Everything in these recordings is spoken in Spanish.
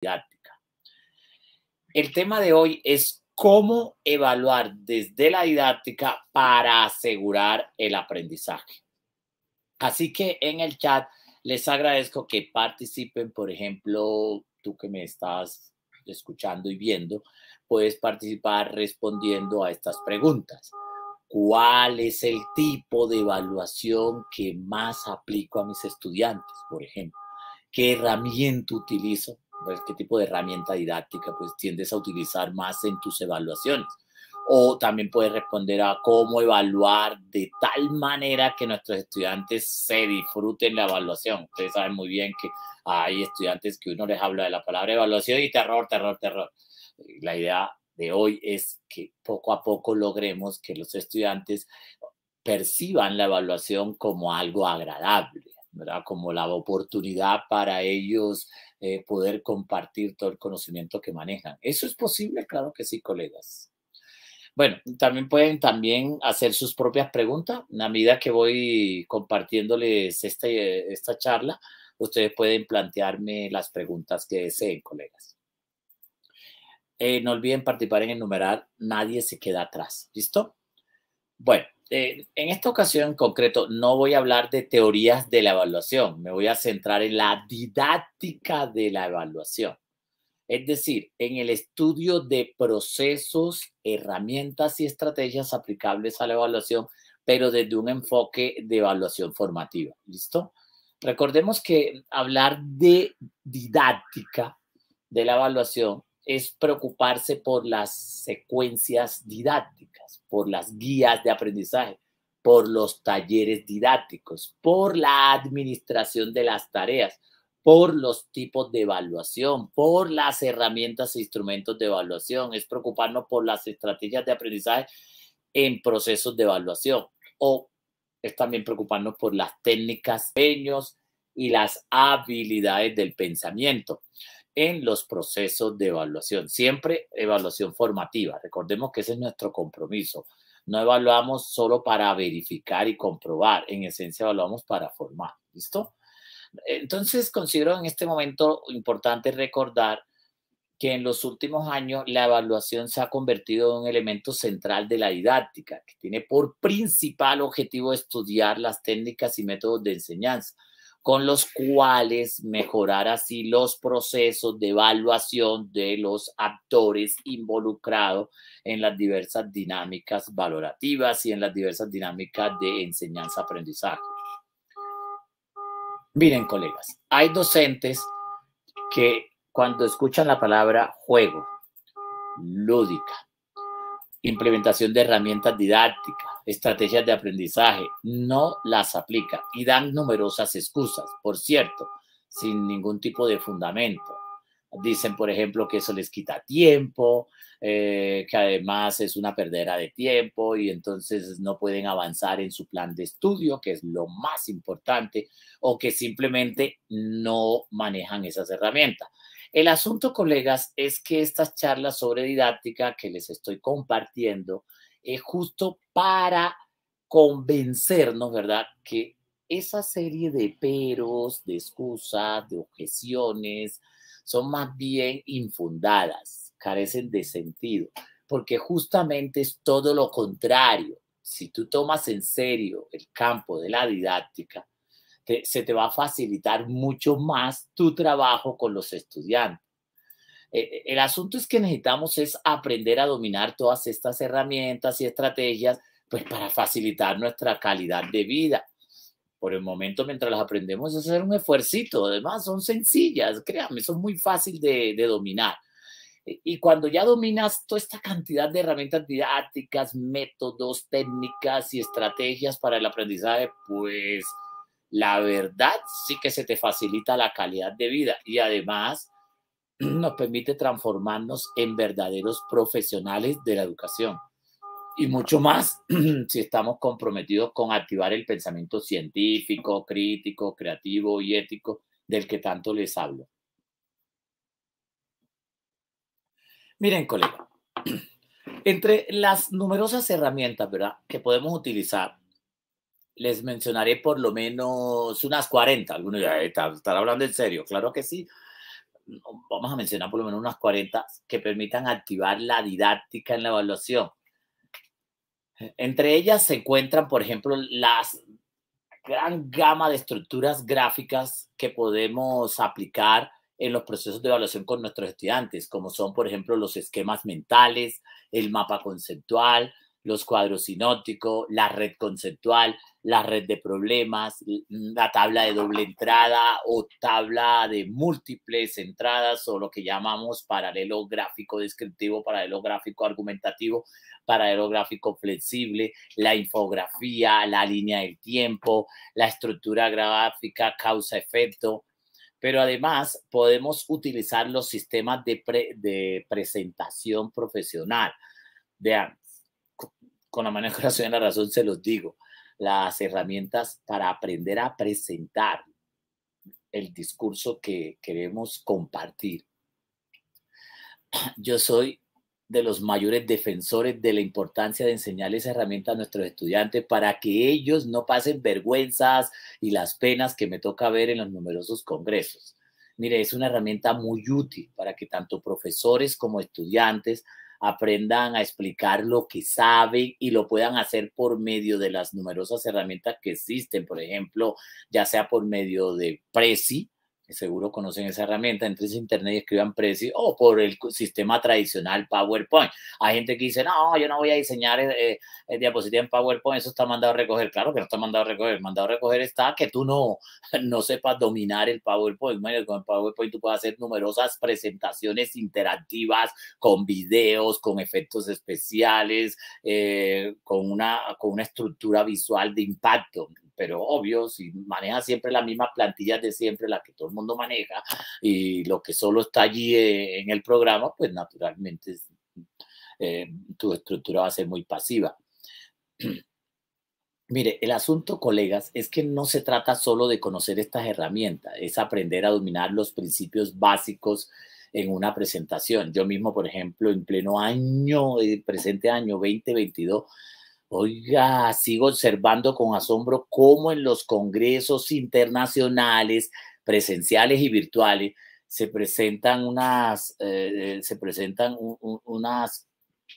didáctica. El tema de hoy es cómo evaluar desde la didáctica para asegurar el aprendizaje. Así que en el chat les agradezco que participen, por ejemplo, tú que me estás escuchando y viendo, puedes participar respondiendo a estas preguntas. ¿Cuál es el tipo de evaluación que más aplico a mis estudiantes, por ejemplo? ¿Qué herramienta utilizo qué tipo de herramienta didáctica pues tiendes a utilizar más en tus evaluaciones. O también puedes responder a cómo evaluar de tal manera que nuestros estudiantes se disfruten la evaluación. Ustedes saben muy bien que hay estudiantes que uno les habla de la palabra evaluación y terror, terror, terror. La idea de hoy es que poco a poco logremos que los estudiantes perciban la evaluación como algo agradable como la oportunidad para ellos eh, poder compartir todo el conocimiento que manejan. ¿Eso es posible? Claro que sí, colegas. Bueno, también pueden también hacer sus propias preguntas. A medida que voy compartiéndoles esta, esta charla, ustedes pueden plantearme las preguntas que deseen, colegas. Eh, no olviden participar en enumerar Nadie se queda atrás. ¿Listo? Bueno, eh, en esta ocasión en concreto no voy a hablar de teorías de la evaluación, me voy a centrar en la didáctica de la evaluación. Es decir, en el estudio de procesos, herramientas y estrategias aplicables a la evaluación, pero desde un enfoque de evaluación formativa. ¿Listo? Recordemos que hablar de didáctica de la evaluación es preocuparse por las secuencias didácticas, por las guías de aprendizaje, por los talleres didácticos, por la administración de las tareas, por los tipos de evaluación, por las herramientas e instrumentos de evaluación, es preocuparnos por las estrategias de aprendizaje en procesos de evaluación o es también preocuparnos por las técnicas, peños y las habilidades del pensamiento en los procesos de evaluación, siempre evaluación formativa. Recordemos que ese es nuestro compromiso. No evaluamos solo para verificar y comprobar, en esencia evaluamos para formar, ¿listo? Entonces, considero en este momento importante recordar que en los últimos años la evaluación se ha convertido en un elemento central de la didáctica, que tiene por principal objetivo estudiar las técnicas y métodos de enseñanza con los cuales mejorar así los procesos de evaluación de los actores involucrados en las diversas dinámicas valorativas y en las diversas dinámicas de enseñanza-aprendizaje. Miren, colegas, hay docentes que cuando escuchan la palabra juego, lúdica, implementación de herramientas didácticas, estrategias de aprendizaje, no las aplica y dan numerosas excusas, por cierto, sin ningún tipo de fundamento. Dicen, por ejemplo, que eso les quita tiempo, eh, que además es una perdera de tiempo y entonces no pueden avanzar en su plan de estudio, que es lo más importante, o que simplemente no manejan esas herramientas. El asunto, colegas, es que estas charlas sobre didáctica que les estoy compartiendo es justo para convencernos, ¿verdad? Que esa serie de peros, de excusas, de objeciones, son más bien infundadas, carecen de sentido, porque justamente es todo lo contrario. Si tú tomas en serio el campo de la didáctica, se te va a facilitar mucho más tu trabajo con los estudiantes. Eh, eh, el asunto es que necesitamos es aprender a dominar todas estas herramientas y estrategias pues para facilitar nuestra calidad de vida. Por el momento, mientras las aprendemos, es hacer un esfuercito. Además, son sencillas, créanme, son muy fácil de, de dominar. Eh, y cuando ya dominas toda esta cantidad de herramientas didácticas, métodos, técnicas y estrategias para el aprendizaje, pues la verdad sí que se te facilita la calidad de vida y además nos permite transformarnos en verdaderos profesionales de la educación. Y mucho más si estamos comprometidos con activar el pensamiento científico, crítico, creativo y ético del que tanto les hablo. Miren, colega, entre las numerosas herramientas que podemos utilizar les mencionaré por lo menos unas 40. Algunos ya eh, están, hablando en serio, claro que sí. Vamos a mencionar por lo menos unas 40 que permitan activar la didáctica en la evaluación. Entre ellas se encuentran, por ejemplo, las gran gama de estructuras gráficas que podemos aplicar en los procesos de evaluación con nuestros estudiantes, como son, por ejemplo, los esquemas mentales, el mapa conceptual, los cuadros sinópticos, la red conceptual, la red de problemas, mm, la tabla de doble entrada o tabla de múltiples entradas o lo que llamamos paralelo gráfico descriptivo, paralelo gráfico argumentativo, paralelo gráfico flexible, la infografía, la línea del tiempo, la estructura gráfica causa-efecto. Pero además podemos utilizar los sistemas de, de presentación profesional. Vean, con la mano el corazón la razón se los digo, las herramientas para aprender a presentar el discurso que queremos compartir. Yo soy de los mayores defensores de la importancia de enseñar esa herramienta a nuestros estudiantes para que ellos no pasen vergüenzas y las penas que me toca ver en los numerosos congresos. Mire, es una herramienta muy útil para que tanto profesores como estudiantes aprendan a explicar lo que saben y lo puedan hacer por medio de las numerosas herramientas que existen, por ejemplo, ya sea por medio de Prezi, seguro conocen esa herramienta, entren a internet y escriban precios, o por el sistema tradicional PowerPoint. Hay gente que dice, no, yo no voy a diseñar eh, eh diapositiva en PowerPoint, eso está mandado a recoger. Claro que no está mandado a recoger, mandado a recoger está que tú no, no sepas dominar el PowerPoint. Bueno, con el PowerPoint tú puedes hacer numerosas presentaciones interactivas, con videos, con efectos especiales, eh, con, una, con una estructura visual de impacto pero obvio, si maneja siempre la misma plantilla de siempre, la que todo el mundo maneja, y lo que solo está allí eh, en el programa, pues naturalmente eh, tu estructura va a ser muy pasiva. Mire, el asunto, colegas, es que no se trata solo de conocer estas herramientas, es aprender a dominar los principios básicos en una presentación. Yo mismo, por ejemplo, en pleno año, eh, presente año 2022, Oiga, sigo observando con asombro cómo en los congresos internacionales, presenciales y virtuales, se presentan unas, eh, eh, se presentan unas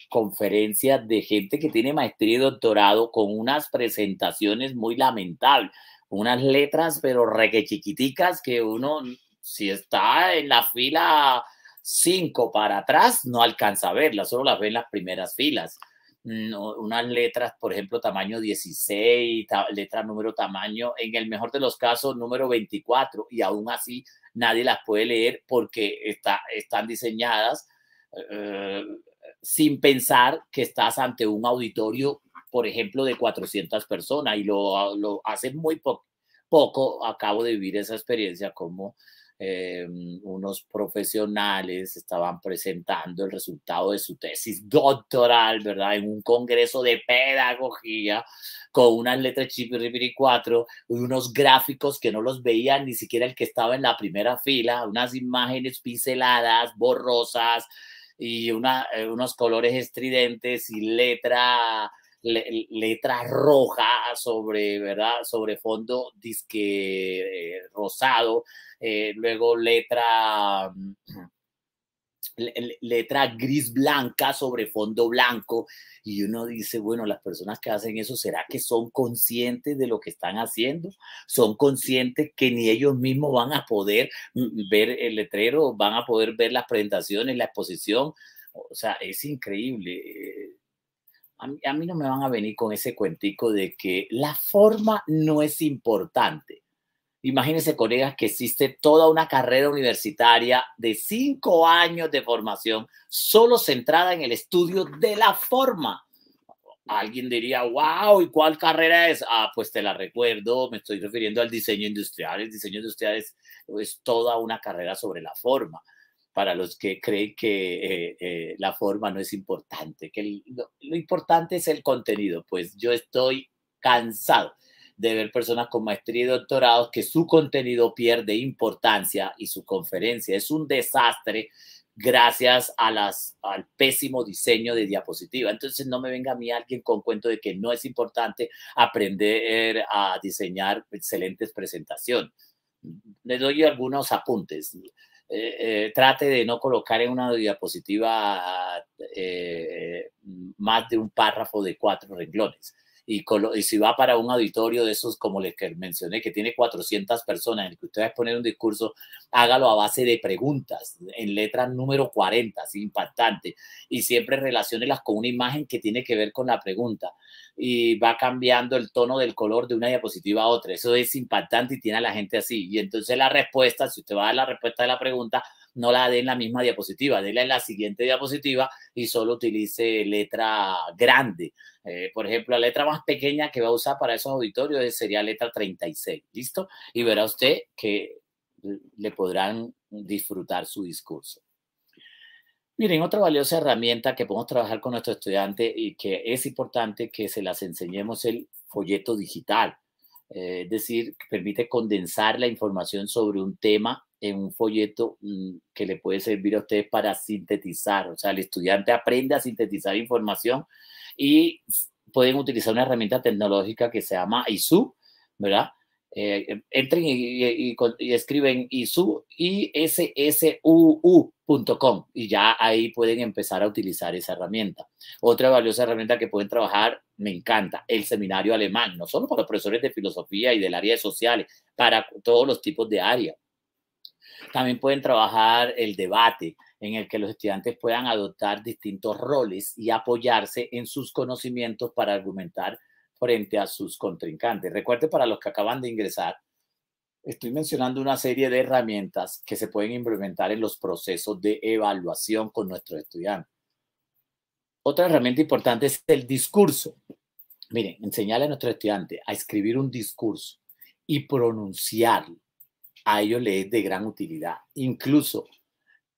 conferencias de gente que tiene maestría y doctorado con unas presentaciones muy lamentables, unas letras pero requechiquiticas que uno, si está en la fila 5 para atrás, no alcanza a verlas, solo las ve en las primeras filas unas letras, por ejemplo, tamaño 16, letra número tamaño, en el mejor de los casos, número 24, y aún así nadie las puede leer porque están diseñadas eh, sin pensar que estás ante un auditorio, por ejemplo, de 400 personas, y lo, hace muy poco. Acabo de vivir esa experiencia como eh, unos profesionales estaban presentando el resultado de su tesis doctoral, ¿verdad? En un congreso de pedagogía con unas letras chipiripiri 4 y unos gráficos que no los veía ni siquiera el que estaba en la primera fila, unas imágenes pinceladas, borrosas y eh, unos colores estridentes y letra letra roja sobre, ¿verdad? Sobre fondo disque eh, rosado, eh, luego letra... Mm, letra gris blanca sobre fondo blanco y uno dice, bueno, las personas que hacen eso, ¿será que son conscientes de lo que están haciendo? ¿Son conscientes que ni ellos mismos van a poder mm, ver el letrero, van a poder ver las presentaciones, la exposición? O sea, es increíble. Eh, a mí, no me van a venir con ese cuentico de que la forma no es importante. Imagínense, colegas, que existe toda una carrera universitaria de cinco años de formación solo centrada en el estudio de la forma. Alguien diría, wow, ¿y cuál carrera es? Ah, pues te la recuerdo, me estoy refiriendo al diseño industrial. El diseño industrial es toda una carrera sobre la forma para los que creen que eh, eh, la forma no es importante, que lo, importante es el contenido. Pues yo estoy cansado de ver personas con maestría y doctorados que su contenido pierde importancia y su conferencia es un desastre gracias a las, al pésimo diseño de diapositiva. Entonces no me venga a mí alguien con cuento de que no es importante aprender a diseñar excelentes presentaciones. Les doy algunos apuntes. Eh, eh, trate de no colocar en una diapositiva eh, más de un párrafo de cuatro renglones y, si va para un auditorio de esos, como les mencioné, que tiene 400 personas, en el que usted va a exponer un discurso, hágalo a base de preguntas, en letra número 40, así impactante, y siempre relaciónelas con una imagen que tiene que ver con la pregunta, y va cambiando el tono del color de una diapositiva a otra, eso es impactante y tiene a la gente así, y entonces la respuesta, si usted va a dar la respuesta de la pregunta, no la dé en la misma diapositiva, déla en la siguiente diapositiva y solo utilice letra grande eh, por ejemplo, la letra más pequeña que va a usar para esos auditorios sería letra 36, ¿listo? Y verá usted que le podrán disfrutar su discurso. Miren, otra valiosa herramienta que podemos trabajar con nuestro estudiante y que es importante que se las enseñemos el folleto digital. Eh, es decir, permite condensar la información sobre un tema en un folleto mm, que le puede servir a ustedes para sintetizar. O sea, el estudiante aprende a sintetizar información y pueden utilizar una herramienta tecnológica que se llama ISU, ¿verdad? Eh, em, entren y, y, y, y, escriben ISU, y ya ahí pueden empezar a utilizar esa herramienta. Otra valiosa herramienta que pueden trabajar, me encanta, el seminario alemán, no solo para los profesores de filosofía y del área de sociales, para todos los tipos de áreas. También pueden trabajar el debate en el que los estudiantes puedan adoptar distintos roles y apoyarse en sus conocimientos para argumentar frente a sus contrincantes. Recuerde para los que acaban de ingresar, estoy mencionando una serie de herramientas que se pueden implementar en los procesos de evaluación con nuestros estudiantes. Otra herramienta importante es el discurso. Miren, enseñarle a nuestro estudiante a escribir un discurso y pronunciarlo a ellos les es de gran utilidad. Incluso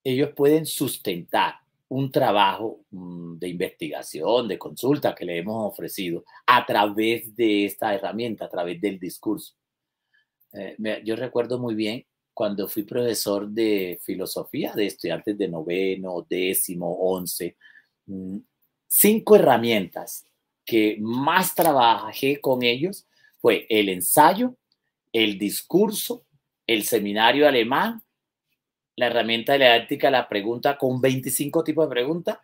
ellos pueden sustentar un trabajo mm, de investigación, de consulta que le hemos ofrecido a través de esta herramienta, a través del discurso. Eh, yo recuerdo muy bien cuando fui profesor de filosofía de estudiantes de noveno, décimo, once, mm, cinco herramientas que más trabajé con ellos fue el ensayo, el discurso, el seminario alemán, la herramienta didáctica, la pregunta con 25 tipos de preguntas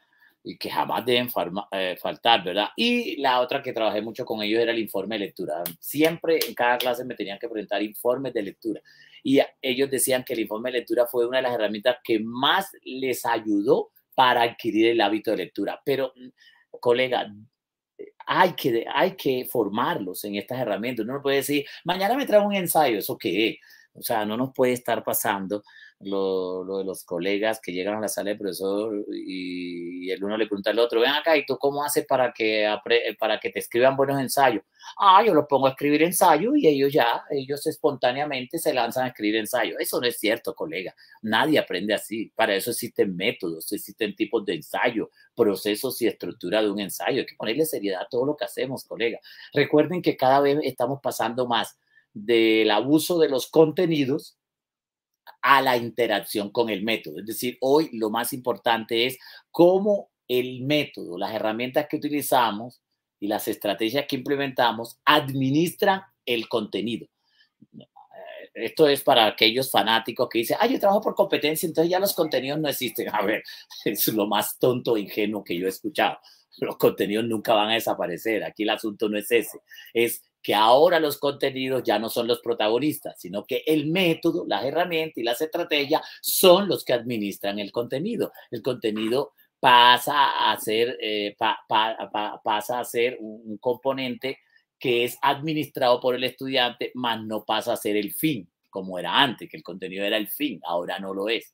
y que jamás deben eh, faltar, ¿verdad? Y la otra que trabajé mucho con ellos era el informe de lectura. Siempre en cada clase me tenían que presentar informes de lectura. Y ellos decían que el informe de lectura fue una de las herramientas que más les ayudó para adquirir el hábito de lectura. Pero, colega, hay que, hay que formarlos en estas herramientas. Uno no puede decir, mañana me traigo un ensayo, ¿eso qué o sea, no nos puede estar pasando lo, de los colegas que llegan a la sala de profesor y, el uno le pregunta al otro, ven acá, ¿y tú cómo haces para que, eh, para que te escriban buenos ensayos? Ah, yo los pongo a escribir ensayo y ellos ya, ellos espontáneamente se lanzan a escribir ensayo. Eso no es cierto, colega. Nadie aprende así. Para eso existen métodos, existen tipos de ensayo, procesos y estructura de un ensayo. Hay que ponerle seriedad a todo lo que hacemos, colega. Recuerden que cada vez estamos pasando más del abuso de los contenidos a la interacción con el método. Es decir, hoy lo más importante es cómo el método, las herramientas que utilizamos y las estrategias que implementamos administran el contenido. Eh, esto es para aquellos fanáticos que dicen, ay, ah, yo trabajo por competencia, entonces ya los contenidos no existen. A ver, es lo más tonto e ingenuo que yo he escuchado. Los contenidos nunca van a desaparecer. Aquí el asunto no es ese. Es que ahora los contenidos ya no son los protagonistas, sino que el método, las herramientas y las estrategias son los que administran el contenido. El contenido pasa a ser, eh, pasa a ser un, un componente que es administrado por el estudiante, más no pasa a ser el fin, como era antes, que el contenido era el fin, ahora no lo es.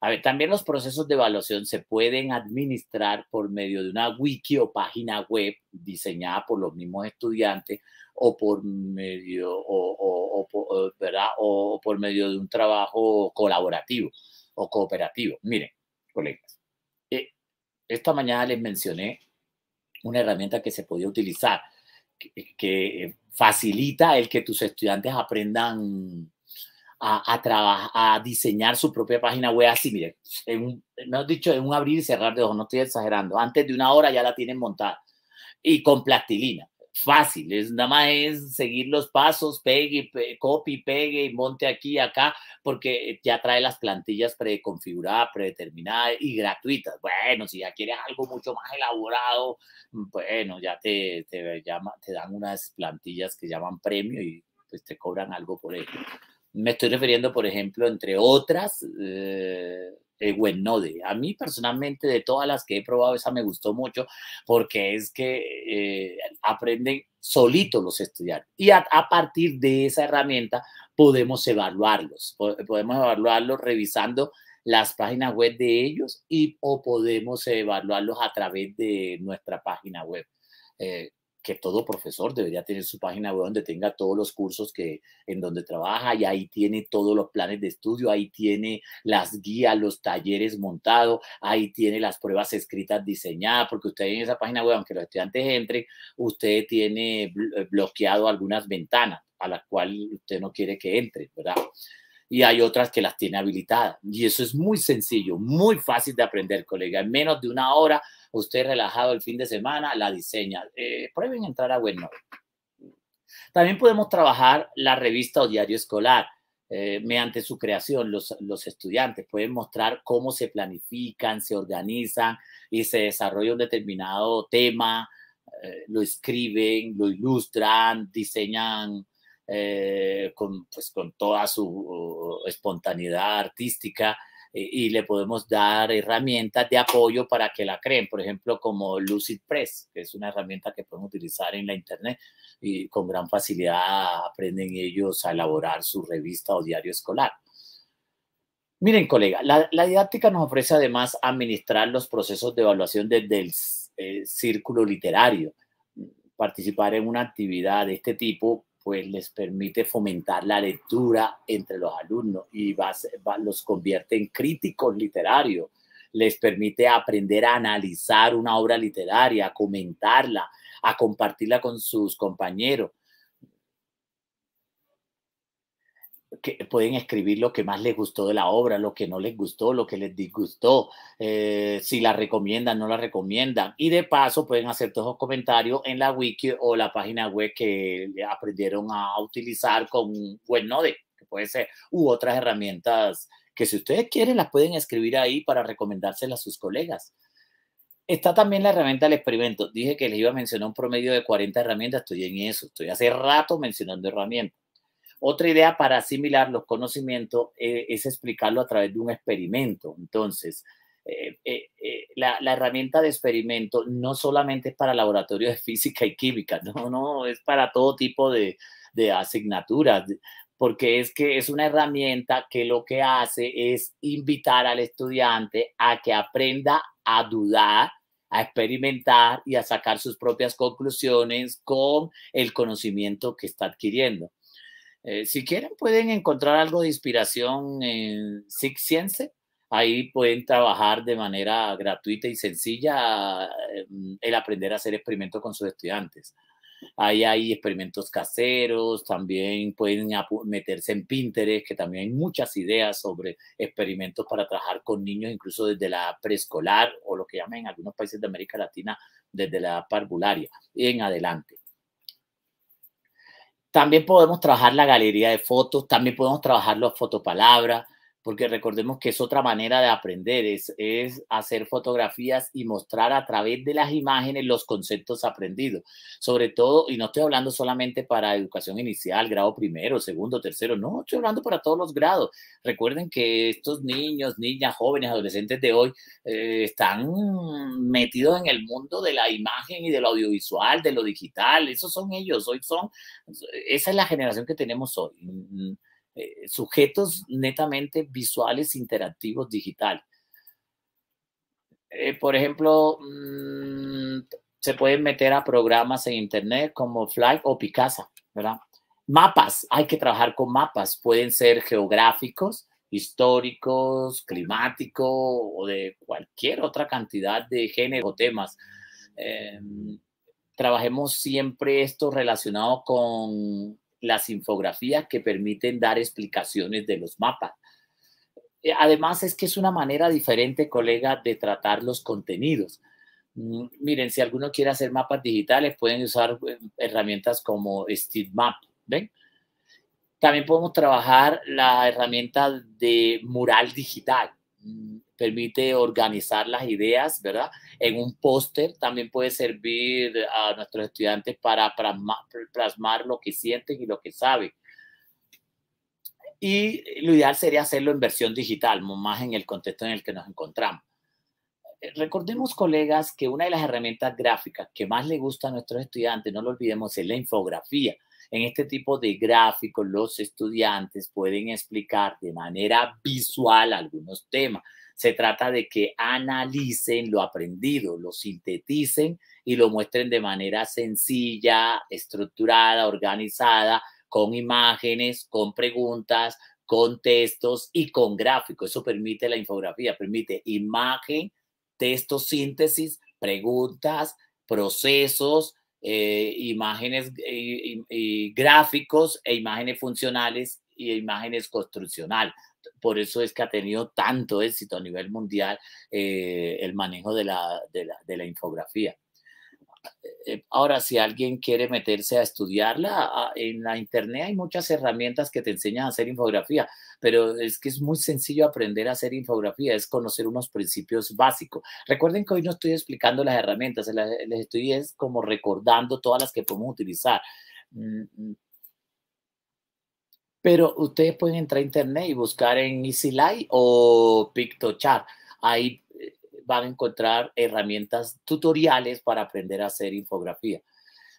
A ver, también los procesos de evaluación se pueden administrar por medio de una wiki o página web diseñada por los mismos estudiantes o por medio, o, ¿verdad? o por medio de un trabajo colaborativo o cooperativo. Miren, colegas, eh, esta mañana les mencioné una herramienta que se podía utilizar que, que facilita el que tus estudiantes aprendan a, trabajar, a diseñar su propia página web así, mire, me un, no dicho en un abrir y cerrar de ojos, no estoy exagerando, antes de una hora ya la tienen montada y con plastilina, fácil, es, nada más es seguir los pasos, pegue, pe, copy, pegue, monte aquí, y acá, porque ya trae las plantillas preconfiguradas, predeterminadas y gratuitas. Bueno, si ya quieres algo mucho más elaborado, bueno, ya te, te, llama, te dan unas plantillas que llaman premio y pues te cobran algo por ello. Me estoy refiriendo, por ejemplo, entre otras, el eh, Webnode. Eh, a mí personalmente, de todas las que he probado, esa me gustó mucho porque es que eh, aprenden solitos los estudiantes. Y a, partir de esa herramienta podemos evaluarlos, podemos evaluarlos revisando las páginas web de ellos y o podemos evaluarlos a través de nuestra página web que todo profesor debería tener su página web donde tenga todos los cursos que en donde trabaja y ahí tiene todos los planes de estudio, ahí tiene las guías, los talleres montados, ahí tiene las pruebas escritas diseñadas, porque usted en esa página web, aunque los estudiantes entren, usted tiene bloqueado algunas ventanas a las cuales usted no quiere que entre, ¿verdad? y hay otras que las tiene habilitadas. Y eso es muy sencillo, muy fácil de aprender, colega. En menos de una hora, usted relajado el fin de semana, la diseña. Eh, prueben entrar a WebNote. También podemos trabajar la revista o diario escolar. Eh, mediante su creación, los, estudiantes pueden mostrar cómo se planifican, se organizan y se desarrolla un determinado tema, eh, lo escriben, lo ilustran, diseñan eh, con, pues, con toda su espontaneidad artística y, le podemos dar herramientas de apoyo para que la creen, por ejemplo, como Lucid Press, que es una herramienta que pueden utilizar en la internet y con gran facilidad aprenden ellos a elaborar su revista o diario escolar. Miren, colega, la, didáctica nos ofrece además administrar los procesos de evaluación desde el eh, círculo literario, participar en una actividad de este tipo pues les permite fomentar la lectura entre los alumnos y los convierte en críticos literarios, les permite aprender a analizar una obra literaria, a comentarla, a compartirla con sus compañeros. pueden escribir lo que más les gustó de la obra, lo que no les gustó, lo que les disgustó, eh, si la recomiendan, no la recomiendan. Y de paso pueden hacer todos los comentarios en la wiki o la página web que aprendieron a utilizar con WebNode, que puede ser, u otras herramientas que si ustedes quieren las pueden escribir ahí para recomendárselas a sus colegas. Está también la herramienta del experimento. Dije que les iba a mencionar un promedio de 40 herramientas, estoy en eso, estoy hace rato mencionando herramientas. Otra idea para asimilar los conocimientos eh, es explicarlo a través de un experimento. Entonces, eh, eh, la, herramienta de experimento no solamente es para laboratorios de física y química, no, no, es para todo tipo de, de asignaturas, porque es que es una herramienta que lo que hace es invitar al estudiante a que aprenda a dudar, a experimentar y a sacar sus propias conclusiones con el conocimiento que está adquiriendo. Eh, si quieren, pueden encontrar algo de inspiración en Six Ahí pueden trabajar de manera gratuita y sencilla em, el aprender a hacer experimentos con sus estudiantes. Ahí hay experimentos caseros, también pueden meterse en Pinterest, que también hay muchas ideas sobre experimentos para trabajar con niños, incluso desde la preescolar o lo que llaman en algunos países de América Latina desde la edad parvularia en adelante. También podemos trabajar la galería de fotos, también podemos trabajar los fotopalabras, porque recordemos que es otra manera de aprender, es, hacer fotografías y mostrar a través de las imágenes los conceptos aprendidos. Sobre todo, y no estoy hablando solamente para educación inicial, grado primero, segundo, tercero, no, estoy hablando para todos los grados. Recuerden que estos niños, niñas, jóvenes, adolescentes de hoy eh, están metidos en el mundo de la imagen y de lo audiovisual, de lo digital, esos son ellos, hoy son, esa es la generación que tenemos hoy eh, sujetos netamente visuales, interactivos, digital. Eh, por ejemplo, mm, se pueden meter a programas en Internet como Fly o Picasa, ¿verdad? Mapas, hay que trabajar con mapas, pueden ser geográficos, históricos, climáticos o de cualquier otra cantidad de género o temas. Em, trabajemos siempre esto relacionado con las infografías que permiten dar explicaciones de los mapas. Eh, además, es que es una manera diferente, colega, de tratar los contenidos. Mm, miren, si alguno quiere hacer mapas digitales, pueden usar eh, herramientas como Map. ¿ven? También podemos trabajar la herramienta de mural digital. Mm, permite organizar las ideas, ¿verdad? En un póster también puede servir a nuestros estudiantes para plasmar lo que sienten y lo que saben. Y lo ideal sería hacerlo en versión digital, más en el contexto en el que nos encontramos. Eh, recordemos, colegas, que una de las herramientas gráficas que más le gusta a nuestros estudiantes, no lo olvidemos, es la infografía. En este tipo de gráficos, los estudiantes pueden explicar de manera visual algunos temas se trata de que analicen lo aprendido, lo sinteticen y lo muestren de manera sencilla, estructurada, organizada, con imágenes, con preguntas, con textos y con gráficos. Eso permite la infografía, permite imagen, texto, síntesis, preguntas, procesos, eh, imágenes eh, gráficos e imágenes funcionales y imágenes construccional. Por eso es que ha tenido tanto éxito a nivel mundial eh, el manejo de la, de la, de la infografía. Eh, ahora, si alguien quiere meterse a estudiarla, ah, en la internet hay muchas herramientas que te enseñan a hacer infografía, pero es que es muy sencillo aprender a hacer infografía, es conocer unos principios básicos. Recuerden que hoy no estoy explicando las herramientas, les estoy es como recordando todas las que podemos utilizar. Mm, mm pero ustedes pueden entrar a internet y buscar en EasyLight o PictoChat. Ahí eh, van a encontrar herramientas tutoriales para aprender a hacer infografía.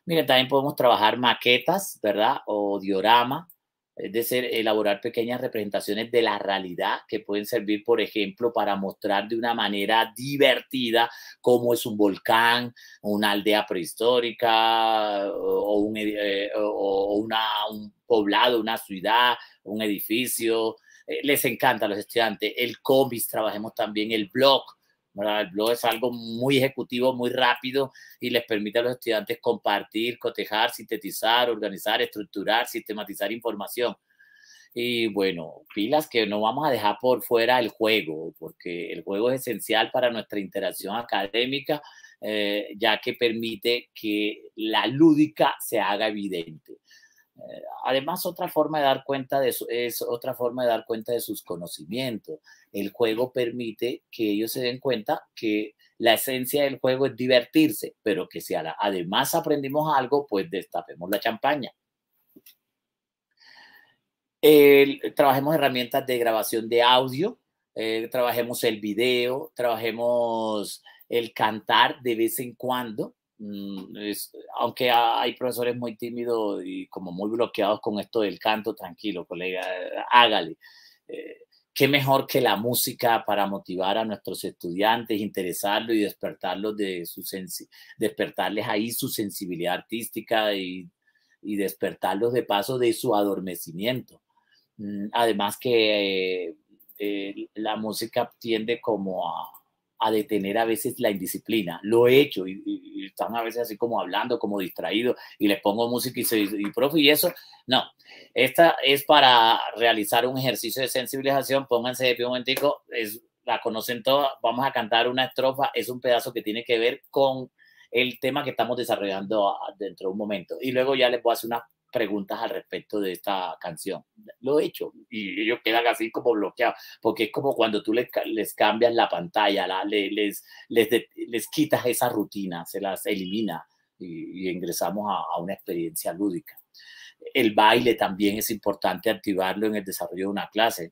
Miren, también podemos trabajar maquetas, ¿verdad? O diorama, es decir, elaborar pequeñas representaciones de la realidad que pueden servir, por ejemplo, para mostrar de una manera divertida cómo es un volcán, una aldea prehistórica o, eh, una, un, poblado, una ciudad, un edificio. Eh, les encanta a los estudiantes. El COMIS, trabajemos también el blog. El blog es algo muy ejecutivo, muy rápido y les permite a los estudiantes compartir, cotejar, sintetizar, organizar, estructurar, sistematizar información. Y bueno, pilas que no vamos a dejar por fuera el juego, porque el juego es esencial para nuestra interacción académica, eh, ya que permite que la lúdica se haga evidente además otra forma de dar cuenta de es otra forma de dar cuenta de sus conocimientos. El juego permite que ellos se den cuenta que la esencia del juego es divertirse, pero que si además aprendimos algo, pues destapemos la champaña. trabajemos herramientas de grabación de audio, eh, trabajemos el video, trabajemos el cantar de vez en cuando, Mm, aunque hay profesores muy tímidos y como muy bloqueados con esto del canto, tranquilo, colega, hágale. que eh, qué mejor que la música para motivar a nuestros estudiantes, interesarlos y despertarlos de su despertarles ahí su sensibilidad artística y, despertarlos de paso de su adormecimiento. Mm, además que eh, eh, la música tiende como a, a detener a veces la indisciplina. Lo he hecho y, están a veces así como hablando, como distraído y les pongo música y y profe, y eso. No, esta es para realizar un ejercicio de sensibilización. Pónganse de pie un momentico, es, la conocen todas. Vamos a cantar una estrofa, es un pedazo que tiene que ver con el tema que estamos desarrollando dentro de un momento. Y luego ya les voy a hacer una preguntas al respecto de esta canción. Lo he hecho y ellos quedan así como bloqueados, porque es como cuando tú les, cambias la pantalla, la, les, les, les, quitas esa rutina, se las elimina y, ingresamos a, una experiencia lúdica. El baile también es importante activarlo en el desarrollo de una clase.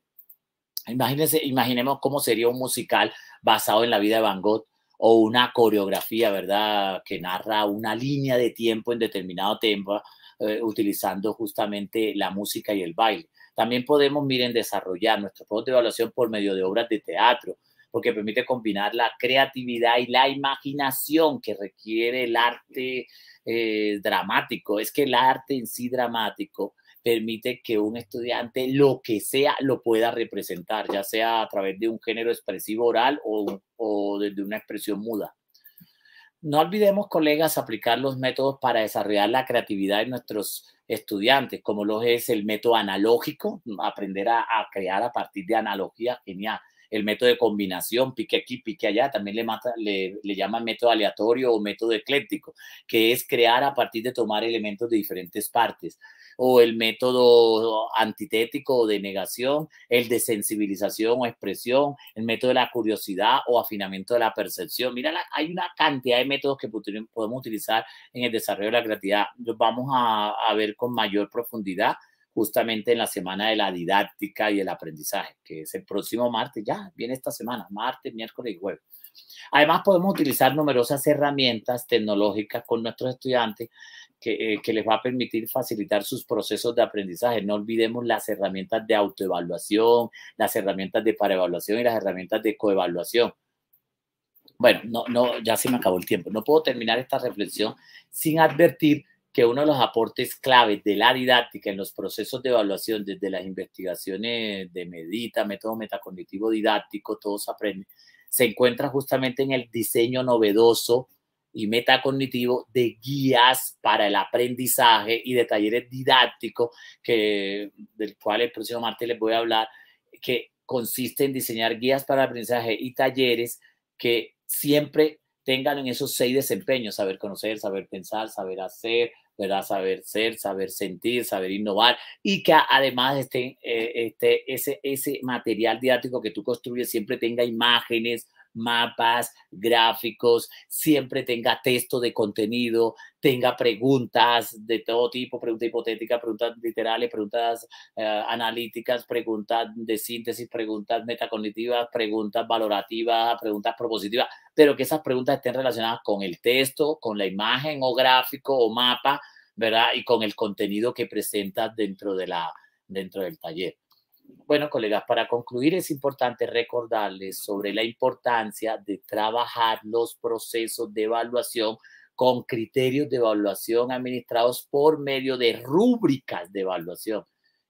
Imagínense, imaginemos cómo sería un musical basado en la vida de Van Gogh o una coreografía, ¿verdad? Que narra una línea de tiempo en determinado tiempo eh, utilizando justamente la música y el baile. También podemos, miren, desarrollar nuestro juegos de evaluación por medio de obras de teatro, porque permite combinar la creatividad y la imaginación que requiere el arte eh, dramático. Es que el arte en sí dramático permite que un estudiante lo que sea lo pueda representar, ya sea a través de un género expresivo oral o, o desde una expresión muda. No olvidemos, colegas, aplicar los métodos para desarrollar la creatividad de nuestros estudiantes, como lo es el método analógico, aprender a, a crear a partir de analogía, genial el método de combinación, pique aquí, pique allá, también le, mata, le, le llaman método aleatorio o método ecléctico, que es crear a partir de tomar elementos de diferentes partes, o el método antitético o de negación, el de sensibilización o expresión, el método de la curiosidad o afinamiento de la percepción. Mira, hay una cantidad de métodos que podemos utilizar en el desarrollo de la creatividad. Los vamos a ver con mayor profundidad justamente en la semana de la didáctica y el aprendizaje, que es el próximo martes, ya viene esta semana, martes, miércoles y jueves. Además, podemos utilizar numerosas herramientas tecnológicas con nuestros estudiantes eh, que, les va a permitir facilitar sus procesos de aprendizaje. No olvidemos las herramientas de autoevaluación, las herramientas de paraevaluación y las herramientas de coevaluación. Bueno, no, no, ya se me acabó el tiempo. No puedo terminar esta reflexión sin advertir que uno de los aportes claves de la didáctica en los procesos de evaluación, desde las investigaciones de Medita, método metacognitivo didáctico, todos aprenden, se encuentra justamente en el diseño novedoso y metacognitivo de guías para el aprendizaje y de talleres didácticos, que, del cual el próximo martes les voy a hablar, que consiste en diseñar guías para el aprendizaje y talleres que siempre tengan en esos seis desempeños, saber conocer, saber pensar, saber hacer, ¿verdad? Saber ser, saber sentir, saber innovar y que además este, eh, este, ese, ese material didáctico que tú construyes siempre tenga imágenes, mapas, gráficos, siempre tenga texto de contenido, tenga preguntas de todo tipo, preguntas hipotéticas, preguntas literales, preguntas eh, analíticas, preguntas de síntesis, preguntas metacognitivas, preguntas valorativas, preguntas propositivas, pero que esas preguntas estén relacionadas con el texto, con la imagen o gráfico o mapa, ¿verdad? Y con el contenido que presentas dentro, de la, dentro del taller bueno, colegas, para concluir es importante recordarles sobre la importancia de trabajar los procesos de evaluación con criterios de evaluación administrados por medio de rúbricas de evaluación.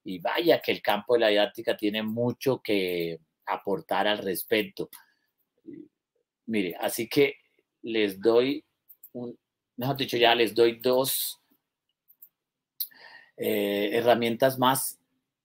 Y vaya que el campo de la didáctica tiene mucho que aportar al respecto. Mire, así que les doy, mejor dicho, ya les doy dos eh, herramientas más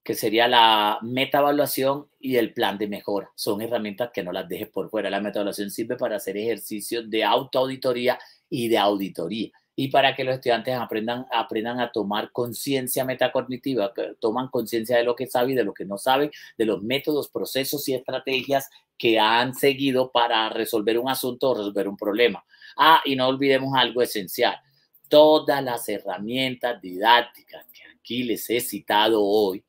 que sería la metaevaluación y el plan de mejora. Son herramientas que no las dejes por fuera. La metaevaluación sirve para hacer ejercicios de autoauditoría y de auditoría y para que los estudiantes aprendan, aprendan a tomar conciencia metacognitiva, que toman conciencia de lo que saben y de lo que no saben, de los métodos, procesos y estrategias que han seguido para resolver un asunto o resolver un problema. Ah, y no olvidemos algo esencial. Todas las herramientas didácticas que aquí les he citado hoy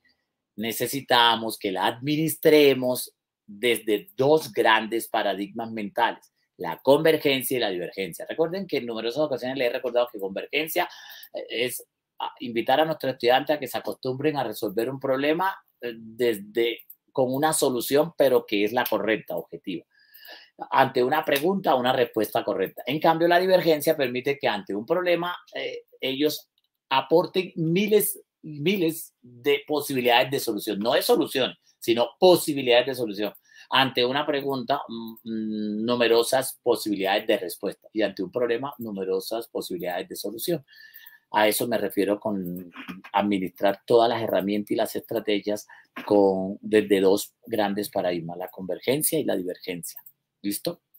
necesitamos que la administremos desde dos grandes paradigmas mentales, la convergencia y la divergencia. Recuerden que en numerosas ocasiones les he recordado que convergencia eh, es ah, invitar a nuestros estudiantes a que se acostumbren a resolver un problema eh, desde con una solución, pero que es la correcta, objetiva. Ante una pregunta, una respuesta correcta. En cambio, la divergencia permite que ante un problema eh, ellos aporten miles miles de posibilidades de solución. No es solución, sino posibilidades de solución. Ante una pregunta, mm, numerosas posibilidades de respuesta. Y ante un problema, numerosas posibilidades de solución. A eso me refiero con administrar todas las herramientas y las estrategias con, desde dos grandes paradigmas, la convergencia y la divergencia. ¿Listo?